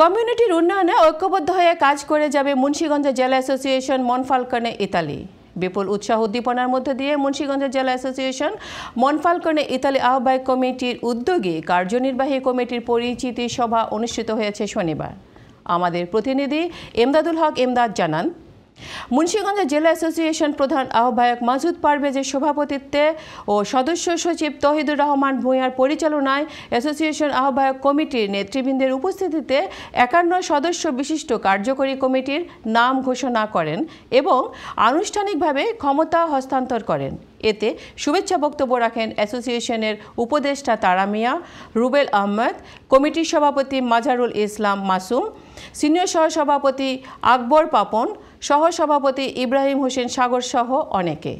কমিউনিটির উন্নয়নে ঐক্যবদ্ধ হয়ে কাজ করে যাবে মুন্সীগঞ্জ জেলা অ্যাসোসিয়েশন মনফালকনে ইতালি বিপুল উৎসাহ উদ্দীপনার মধ্য দিয়ে মুন্সীগঞ্জ জেলা অ্যাসোসিয়েশন মনফালকনে ইতালি আহ্বায়ক কমিটির উদ্যোগে কার্যনির্বাহী কমিটির পরিচিতি সভা অনুষ্ঠিত হয়েছে শনিবার আমাদের প্রতিনিধি এমদাদুল হক এমদাদ জানান মুন্সীগঞ্জের জেলা অ্যাসোসিয়েশন প্রধান আহ্বায়ক মাসুদ পারভেজের সভাপতিত্বে ও সদস্য সচিব তহিদুর রহমান ভূঁইয়ার পরিচালনায় অ্যাসোসিয়েশন আহ্বায়ক কমিটির নেতৃবৃন্দের উপস্থিতিতে একান্ন সদস্য বিশিষ্ট কার্যকরী কমিটির নাম ঘোষণা করেন এবং আনুষ্ঠানিকভাবে ক্ষমতা হস্তান্তর করেন এতে শুভেচ্ছা বক্তব্য রাখেন অ্যাসোসিয়েশনের উপদেষ্টা তারা মিয়া রুবেল আহমদ কমিটির সভাপতি মাজারুল ইসলাম মাসুম সিনিয়র সহসভাপতি আকবর পাপন সহসভাপতি ইব্রাহিম হোসেন সাগর সহ অনেকে